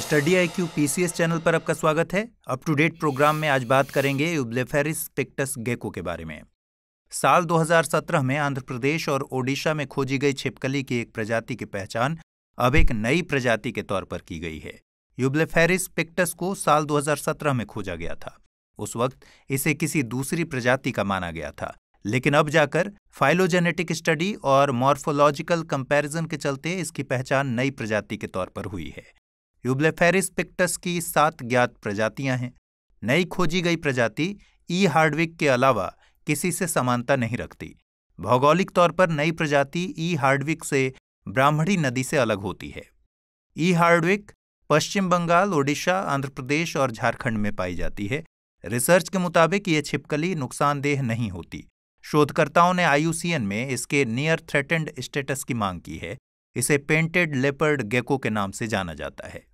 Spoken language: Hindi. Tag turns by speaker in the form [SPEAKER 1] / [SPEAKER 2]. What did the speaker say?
[SPEAKER 1] study I Q P channel पर आपका स्वागत है अप टू डेट प्रोग्राम में आज बात करेंगे यूब्लेफेरिस पिक्टस गेको के बारे में साल 2017 में आंध्र प्रदेश और ओडिशा में खोजी गई छिपकली की एक प्रजाति की पहचान अब एक नई प्रजाति के तौर पर की गई है यूब्लेफेरिस पिक्टस को साल 2017 में खोजा गया था उस वक्त इसे किसी दूसरी प्रजाति का माना गया था लेकिन अब जाकर फाइलोजेनेटिक स्टडी और मॉर्फोलॉजिकल कंपैरिजन के चलते इसकी पहचान नई प्रजाति के तौर पर हुई है यूब्लेफेरिस पिक्टस की सात ज्ञात प्रजातियां हैं नई खोजी गई प्रजाति ई हार्डविक के अलावा किसी से समानता नहीं रखती भौगोलिक तौर पर नई प्रजाति ई हार्डविक से ब्राह्मणी नदी से अलग होती है ई हार्डविक पश्चिम बंगाल ओडिशा आंध्र प्रदेश और झारखंड में पाई जाती है रिसर्च के मुताबिक ये छिपकली नुकसानदेह नहीं होती शोधकर्ताओं ने आईयूसीएन में इसके नियर थ्रेटेंड स्टेटस की मांग की है इसे पेंटेड लेपर्ड गेको के नाम से जाना जाता है